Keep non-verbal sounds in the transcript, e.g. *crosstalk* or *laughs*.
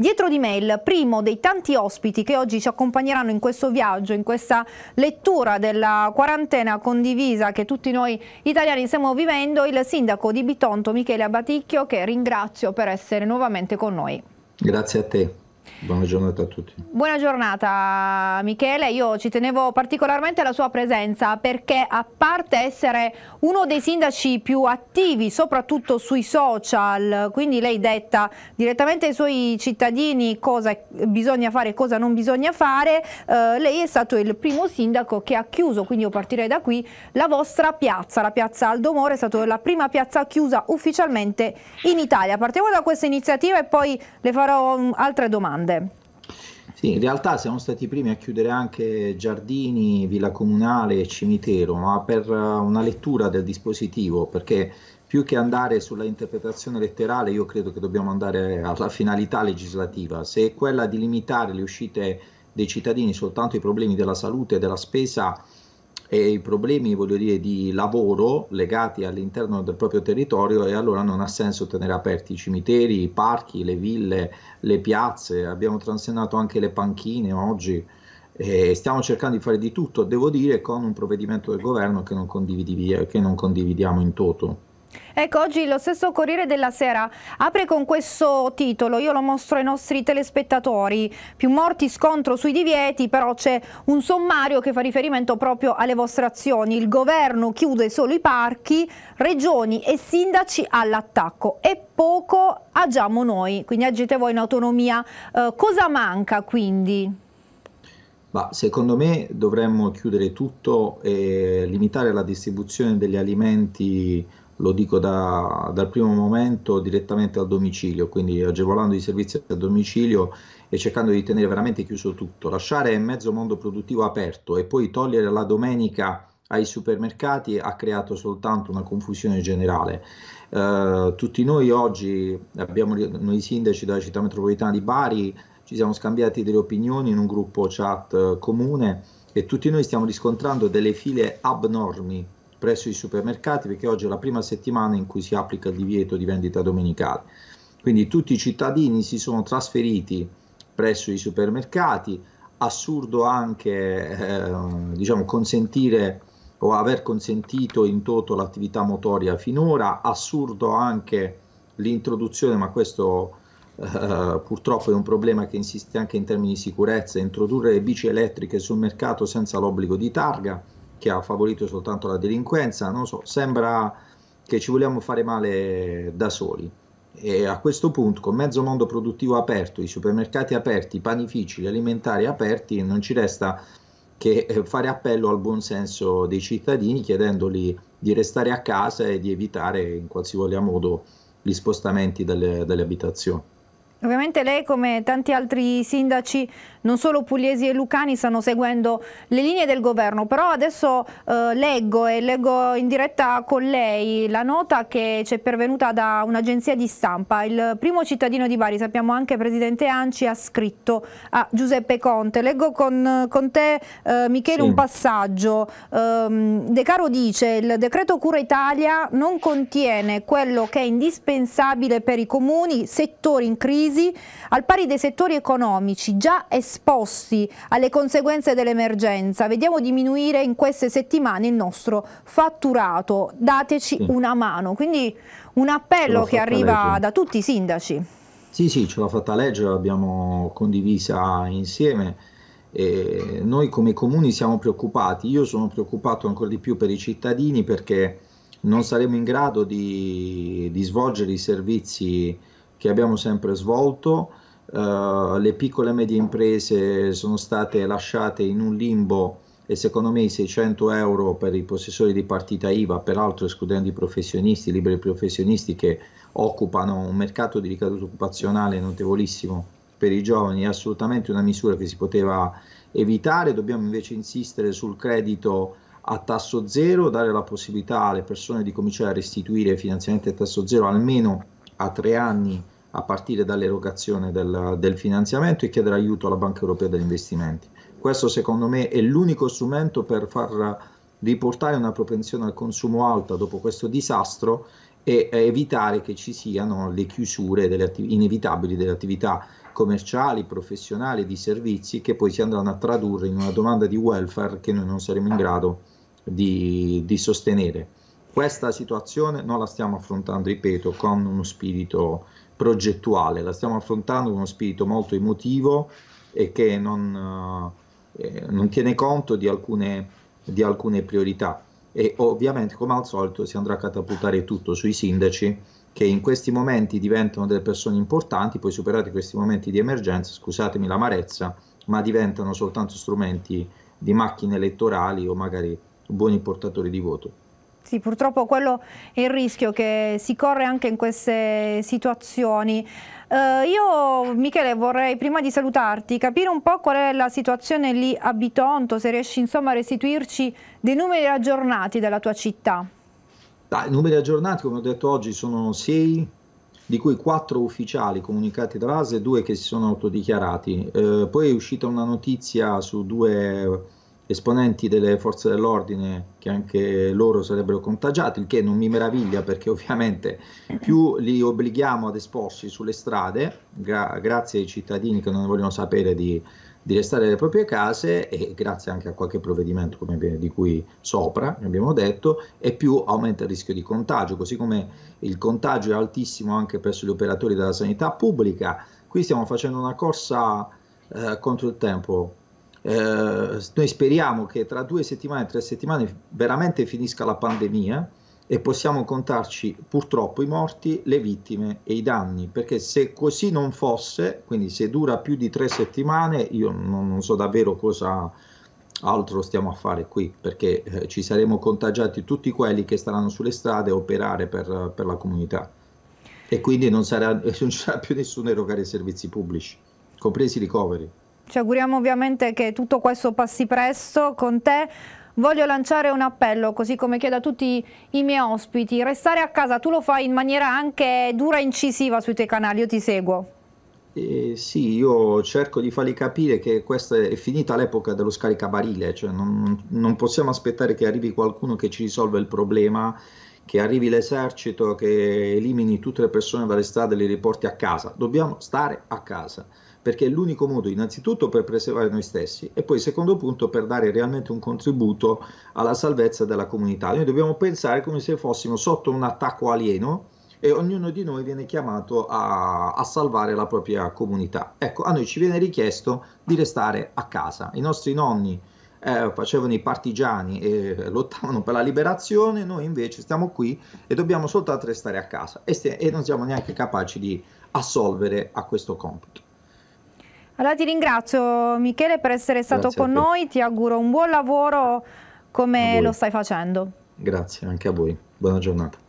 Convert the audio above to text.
Dietro di me il primo dei tanti ospiti che oggi ci accompagneranno in questo viaggio, in questa lettura della quarantena condivisa che tutti noi italiani stiamo vivendo, il sindaco di Bitonto Michele Abaticchio che ringrazio per essere nuovamente con noi. Grazie a te. Buona giornata a tutti. Buona giornata Michele, io ci tenevo particolarmente alla sua presenza perché a parte essere uno dei sindaci più attivi soprattutto sui social, quindi lei detta direttamente ai suoi cittadini cosa bisogna fare e cosa non bisogna fare, eh, lei è stato il primo sindaco che ha chiuso, quindi io partirei da qui, la vostra piazza, la piazza Aldomore è stata la prima piazza chiusa ufficialmente in Italia. Partiamo da questa iniziativa e poi le farò mm, altre domande domande. Sì, in realtà siamo stati i primi a chiudere anche giardini, villa comunale e cimitero, ma per eh, una lettura del dispositivo, perché più che andare sulla interpretazione letterale, io credo che dobbiamo andare alla finalità legislativa, se è quella di limitare le uscite dei cittadini soltanto ai problemi della salute e della spesa, e i problemi voglio dire, di lavoro legati all'interno del proprio territorio e allora non ha senso tenere aperti i cimiteri, i parchi, le ville, le piazze, abbiamo transennato anche le panchine oggi. E stiamo cercando di fare di tutto, devo dire, con un provvedimento del governo che non, che non condividiamo in toto. Ecco, oggi lo stesso Corriere della Sera apre con questo titolo, io lo mostro ai nostri telespettatori, più morti scontro sui divieti, però c'è un sommario che fa riferimento proprio alle vostre azioni, il governo chiude solo i parchi, regioni e sindaci all'attacco e poco agiamo noi, quindi agite voi in autonomia. Eh, cosa manca quindi? Ma secondo me dovremmo chiudere tutto e limitare la distribuzione degli alimenti lo dico da, dal primo momento direttamente al domicilio, quindi agevolando i servizi a domicilio e cercando di tenere veramente chiuso tutto. Lasciare mezzo mondo produttivo aperto e poi togliere la domenica ai supermercati ha creato soltanto una confusione generale. Eh, tutti noi oggi, abbiamo, noi sindaci della città metropolitana di Bari, ci siamo scambiati delle opinioni in un gruppo chat eh, comune e tutti noi stiamo riscontrando delle file abnormi presso i supermercati perché oggi è la prima settimana in cui si applica il divieto di vendita domenicale. Quindi tutti i cittadini si sono trasferiti presso i supermercati, assurdo anche eh, diciamo, consentire o aver consentito in toto l'attività motoria finora, assurdo anche l'introduzione, ma questo eh, purtroppo è un problema che insiste anche in termini di sicurezza, introdurre le bici elettriche sul mercato senza l'obbligo di targa, che ha favorito soltanto la delinquenza, non so, sembra che ci vogliamo fare male da soli. E a questo punto, con mezzo mondo produttivo aperto, i supermercati aperti, i panifici, gli alimentari aperti, non ci resta che eh, fare appello al buonsenso dei cittadini, chiedendoli di restare a casa e di evitare in qualsiasi modo gli spostamenti dalle, dalle abitazioni. Ovviamente lei come tanti altri sindaci, non solo pugliesi e lucani, stanno seguendo le linee del governo, però adesso eh, leggo e leggo in diretta con lei la nota che ci è pervenuta da un'agenzia di stampa. Il primo cittadino di Bari, sappiamo anche Presidente Anci, ha scritto a Giuseppe Conte. Leggo con, con te eh, Michele sì. un passaggio. Eh, De Caro dice il decreto Cura Italia non contiene quello che è indispensabile per i comuni, settori in crisi, crisi, al pari dei settori economici già esposti alle conseguenze dell'emergenza. Vediamo diminuire in queste settimane il nostro fatturato. Dateci sì. Mm. una mano. Quindi un appello che arriva legge. da tutti i sindaci. Sì, sì, ce l'ha fatta leggere, l'abbiamo condivisa insieme. E noi come comuni siamo preoccupati, io sono preoccupato ancora di più per i cittadini perché non saremo in grado di, di svolgere i servizi che abbiamo sempre svolto. Uh, le piccole e medie imprese sono state lasciate in un limbo e secondo me i 600 euro per i possessori di partita IVA, peraltro escludendo i professionisti, i liberi professionisti che occupano un mercato di ricaduta occupazionale notevolissimo per i giovani, è assolutamente una misura che si poteva evitare, dobbiamo invece insistere sul credito a tasso zero, dare la possibilità alle persone di cominciare a restituire finanziamenti a tasso zero almeno a tre anni a partire dall'erogazione del, del finanziamento e chiedere aiuto alla Banca Europea degli Investimenti. Questo secondo me è l'unico strumento per far riportare una propensione al consumo alta dopo questo disastro e evitare che ci siano le chiusure delle attiv- inevitabili delle attività commerciali, professionali, di servizi che poi si andranno a tradurre in una domanda di welfare che noi non saremo in grado di, di sostenere. Questa situazione non la stiamo affrontando, ripeto, con uno spirito progettuale, la stiamo affrontando con uno spirito molto emotivo e che non, eh, eh, non tiene conto di alcune, di alcune priorità. E ovviamente, come al solito, si andrà a catapultare tutto sui sindaci che in questi momenti diventano delle persone importanti, poi superati questi momenti di emergenza, scusatemi l'amarezza, ma diventano soltanto strumenti di macchine elettorali o magari buoni portatori di voto. Sì, purtroppo quello è il rischio che si corre anche in queste situazioni. Eh, io, Michele, vorrei prima di salutarti capire un po' qual è la situazione lì a Bitonto, se riesci insomma a restituirci dei numeri aggiornati della tua città. Ah, I numeri aggiornati, come ho detto oggi, sono 6, di cui 4 ufficiali comunicati dall'ASE e 2 che si sono autodichiarati. Eh, poi è uscita una notizia su due esponenti delle forze dell'ordine che anche loro sarebbero contagiati, il che non mi meraviglia perché *laughs* ovviamente più li obblighiamo ad esporsi sulle strade, gra- grazie ai cittadini che non vogliono sapere di, di, restare nelle proprie case e grazie anche a qualche provvedimento come di cui sopra abbiamo detto, e più aumenta il rischio di contagio, così come il contagio è altissimo anche presso gli operatori della sanità pubblica. Qui stiamo facendo una corsa eh, contro il tempo, eh, noi speriamo che tra due settimane e tre settimane veramente finisca la pandemia e possiamo contarci purtroppo i morti, le vittime e i danni, perché se così non fosse, quindi se dura più di tre settimane, io non, non so davvero cosa altro stiamo a fare qui, perché eh, ci saremo contagiati tutti quelli che staranno sulle strade a operare per, per la comunità e quindi non, sarà, *laughs* non ci sarà più nessuno a erogare i servizi pubblici, compresi i ricoveri. Ci auguriamo ovviamente che tutto questo passi presto con te. Voglio lanciare un appello, così come chiedo a tutti i miei ospiti. Restare a casa, tu lo fai in maniera anche dura e incisiva sui tuoi canali, io ti seguo. Eh, sì, io cerco di fargli capire che questa è finita l'epoca dello scaricabarile, cioè non, non possiamo aspettare che arrivi qualcuno che ci risolva il problema che arrivi l'esercito, che elimini tutte le persone dalle strade e le riporti a casa. Dobbiamo stare a casa perché è l'unico modo innanzitutto per preservare noi stessi e poi secondo punto per dare realmente un contributo alla salvezza della comunità. Noi dobbiamo pensare come se fossimo sotto un attacco alieno e ognuno di noi viene chiamato a, a, salvare la propria comunità. Ecco, a noi ci viene richiesto di restare a casa. I nostri nonni eh, facevano i partigiani e lottavano per la liberazione, noi invece stiamo qui e dobbiamo soltanto restare a casa e, st- e non siamo neanche capaci di assolvere a questo compito. Allora ti ringrazio Michele per essere stato Grazie con noi, ti auguro un buon lavoro come lo stai facendo. Grazie anche a voi, buona giornata.